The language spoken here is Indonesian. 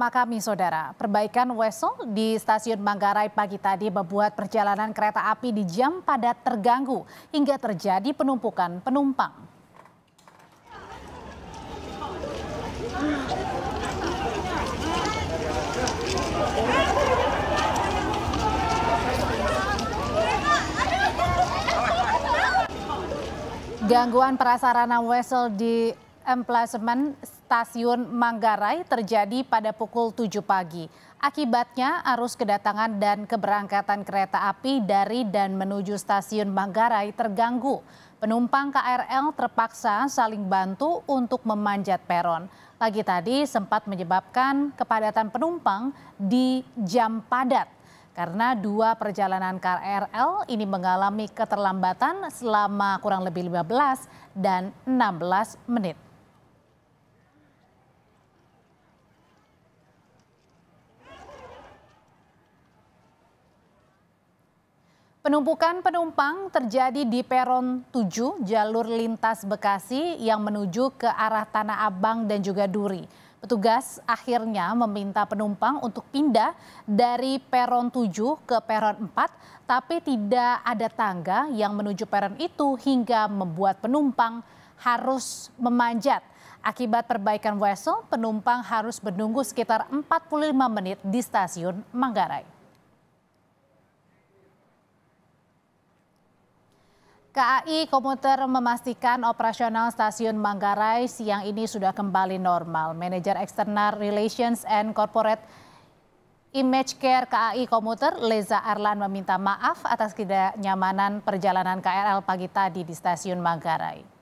Makami Saudara, perbaikan wesel di stasiun Manggarai pagi tadi membuat perjalanan kereta api di jam padat terganggu hingga terjadi penumpukan penumpang. Gangguan prasarana wesel di emplasemen stasiun Manggarai terjadi pada pukul 7 pagi. Akibatnya arus kedatangan dan keberangkatan kereta api dari dan menuju stasiun Manggarai terganggu. Penumpang KRL terpaksa saling bantu untuk memanjat peron. Lagi tadi sempat menyebabkan kepadatan penumpang di jam padat. Karena dua perjalanan KRL ini mengalami keterlambatan selama kurang lebih 15 dan 16 menit. Penumpukan penumpang terjadi di peron 7 jalur lintas Bekasi yang menuju ke arah Tanah Abang dan juga Duri. Petugas akhirnya meminta penumpang untuk pindah dari peron 7 ke peron 4, tapi tidak ada tangga yang menuju peron itu hingga membuat penumpang harus memanjat. Akibat perbaikan wesel, penumpang harus menunggu sekitar 45 menit di stasiun Manggarai. KAI Komuter memastikan operasional stasiun Manggarai siang ini sudah kembali normal. Manajer External Relations and Corporate Image Care KAI Komuter, Leza Arlan meminta maaf atas ketidaknyamanan perjalanan KRL pagi tadi di stasiun Manggarai.